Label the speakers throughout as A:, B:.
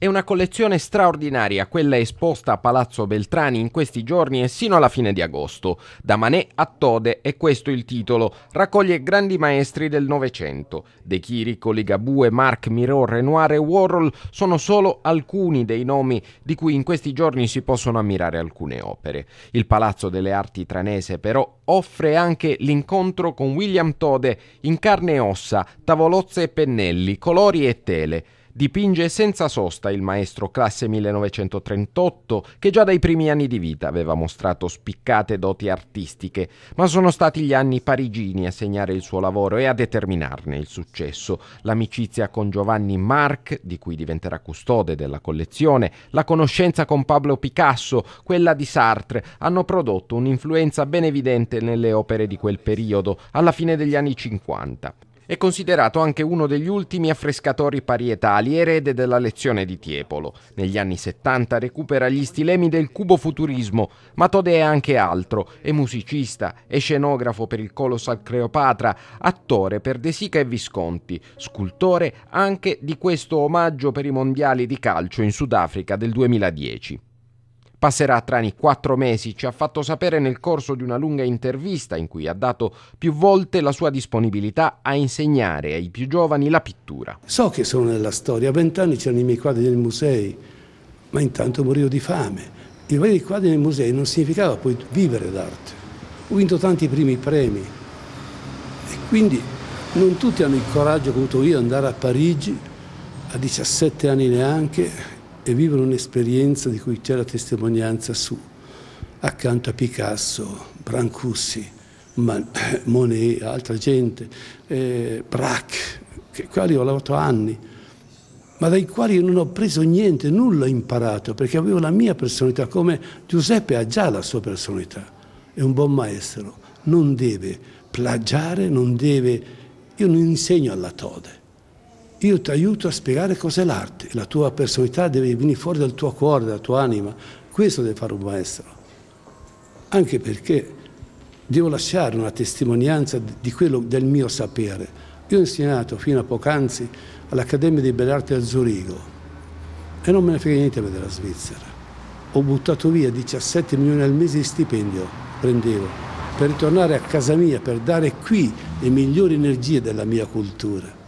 A: È una collezione straordinaria quella esposta a Palazzo Beltrani in questi giorni e sino alla fine di agosto. Da Manè a Tode è questo il titolo. Raccoglie grandi maestri del Novecento. De Chirico, Ligabue, Marc, Miró, Renoir e Warhol sono solo alcuni dei nomi di cui in questi giorni si possono ammirare alcune opere. Il Palazzo delle Arti Tranese però offre anche l'incontro con William Tode in carne e ossa, tavolozze e pennelli, colori e tele Dipinge senza sosta il maestro classe 1938 che già dai primi anni di vita aveva mostrato spiccate doti artistiche, ma sono stati gli anni parigini a segnare il suo lavoro e a determinarne il successo. L'amicizia con Giovanni Marc, di cui diventerà custode della collezione, la conoscenza con Pablo Picasso, quella di Sartre, hanno prodotto un'influenza ben evidente nelle opere di quel periodo, alla fine degli anni 50. È considerato anche uno degli ultimi affrescatori parietali, erede della lezione di Tiepolo. Negli anni 70 recupera gli stilemi del cubo futurismo, ma Todè è anche altro, è musicista, è scenografo per il Colossal Cleopatra, attore per De Sica e Visconti, scultore anche di questo omaggio per i mondiali di calcio in Sudafrica del 2010 passerà tra i quattro mesi, ci ha fatto sapere nel corso di una lunga intervista in cui ha dato più volte la sua disponibilità a insegnare ai più giovani la pittura. So che sono nella storia, a vent'anni c'erano i
B: miei quadri nei musei, ma intanto morivo di fame. Il avere I quadri nei musei non significava poi vivere d'arte. Ho vinto tanti primi premi e quindi non tutti hanno il coraggio che ho avuto io di andare a Parigi a 17 anni neanche e vivono un'esperienza di cui c'è la testimonianza su, accanto a Picasso, Brancussi, Monet, altra gente, eh, Braque, che quali ho lavorato anni, ma dai quali non ho preso niente, nulla ho imparato, perché avevo la mia personalità, come Giuseppe ha già la sua personalità, è un buon maestro, non deve plagiare, non deve... Io non insegno alla tode, io ti aiuto a spiegare cos'è l'arte, la tua personalità deve venire fuori dal tuo cuore, dalla tua anima, questo deve fare un maestro, anche perché devo lasciare una testimonianza di quello del mio sapere. Io ho insegnato fino a poc'anzi all'Accademia di Belle Arti a Zurigo e non me ne frega niente della Svizzera. Ho buttato via 17 milioni al mese di stipendio, prendevo, per ritornare a casa mia, per dare qui le migliori energie della mia cultura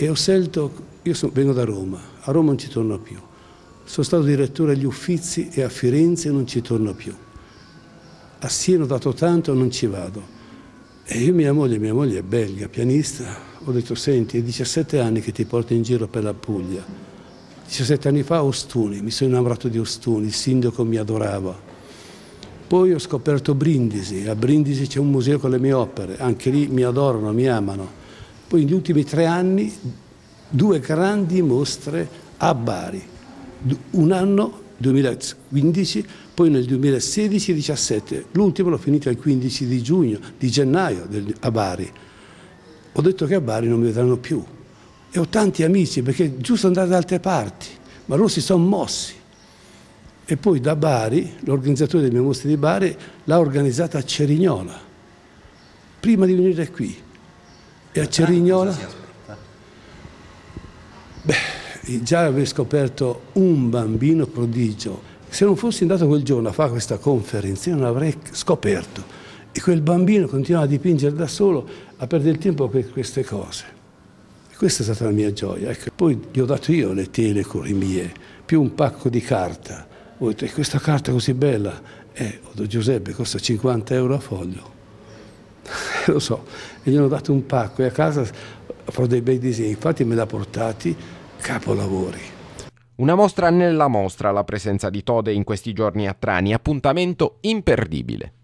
B: e ho scelto, io sono, vengo da Roma, a Roma non ci torno più, sono stato direttore agli Uffizi e a Firenze non ci torno più, a Siena ho dato tanto non ci vado. E io mia moglie, mia moglie è belga, pianista, ho detto senti, è 17 anni che ti porto in giro per la Puglia, 17 anni fa Ostuni, mi sono innamorato di Ostuni, il sindaco mi adorava. Poi ho scoperto Brindisi, a Brindisi c'è un museo con le mie opere, anche lì mi adorano, mi amano. Poi negli ultimi tre anni due grandi mostre a Bari, un anno 2015, poi nel 2016-17, l'ultima l'ho finita il 15 di giugno, di gennaio del, a Bari. Ho detto che a Bari non mi vedranno più e ho tanti amici perché è giusto andare da altre parti, ma loro si sono mossi. E poi da Bari, l'organizzatore delle mie mostre di Bari l'ha organizzata a Cerignola, prima di venire qui e a Cerignola? Beh, già avrei scoperto un bambino prodigio. Se non fossi andato quel giorno a fare questa conferenza, io non avrei scoperto. E quel bambino continuava a dipingere da solo, a perdere il tempo per queste cose. E questa è stata la mia gioia. Ecco. Poi gli ho dato io le telecore mie, più un pacco di carta. Ho detto, e questa carta così bella? Eh, ho Giuseppe, costa 50 euro a foglio. lo so, e gli hanno dato un pacco e a casa farò dei bei disegni, infatti me l'ha portati,
A: capolavori. Una mostra nella mostra, la presenza di Tode in questi giorni a Trani, appuntamento imperdibile.